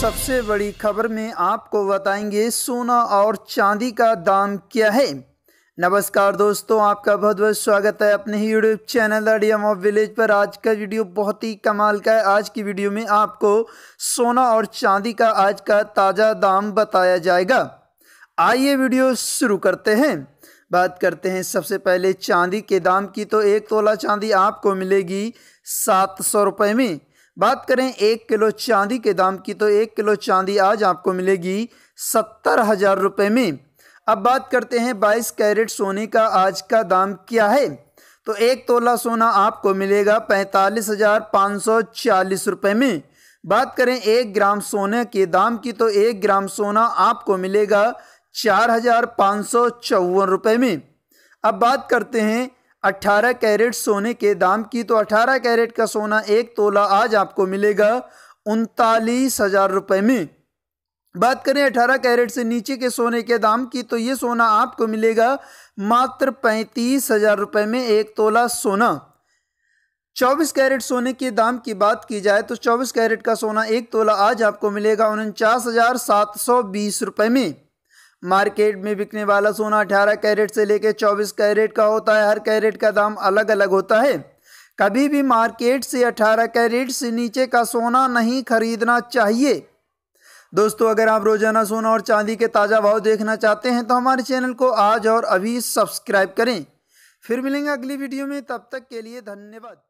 सबसे बड़ी खबर में आपको बताएंगे सोना और चांदी का दाम क्या है नमस्कार दोस्तों आपका बहुत बहुत स्वागत है अपने ही यूट्यूब चैनल अडियम ऑफ विलेज पर आज का वीडियो बहुत ही कमाल का है आज की वीडियो में आपको सोना और चांदी का आज का ताज़ा दाम बताया जाएगा आइए वीडियो शुरू करते हैं बात करते हैं सबसे पहले चांदी के दाम की तो एक तोला चांदी आपको मिलेगी सात सौ रुपये में बात करें एक किलो चांदी के दाम की तो एक किलो चांदी आज आपको मिलेगी सत्तर हज़ार रुपये में अब बात करते हैं बाईस कैरेट सोने का आज का दाम क्या है तो एक तोला सोना आपको मिलेगा पैंतालीस हज़ार पाँच सौ चालीस रुपये में बात करें एक ग्राम सोने के दाम की तो एक ग्राम सोना आपको मिलेगा चार हज़ार पाँच सौ चौवन रुपये में अब बात करते हैं अट्ठारह कैरेट सोने के दाम की तो अठारह कैरेट का सोना एक तोला आज आपको मिलेगा उनतालीस हज़ार रुपये में बात करें अठारह कैरेट से नीचे के सोने के दाम की तो ये सोना आपको मिलेगा मात्र पैंतीस हज़ार रुपये में एक तोला सोना चौबीस कैरेट सोने के दाम की बात की जाए तो चौबीस कैरेट का सोना एक तोला आज आपको मिलेगा उनचास हज़ार सात सौ बीस रुपये में मार्केट में बिकने वाला सोना 18 कैरेट से लेकर 24 कैरेट का होता है हर कैरेट का दाम अलग अलग होता है कभी भी मार्केट से 18 कैरेट से नीचे का सोना नहीं खरीदना चाहिए दोस्तों अगर आप रोजाना सोना और चांदी के ताज़ा भाव देखना चाहते हैं तो हमारे चैनल को आज और अभी सब्सक्राइब करें फिर मिलेंगे अगली वीडियो में तब तक के लिए धन्यवाद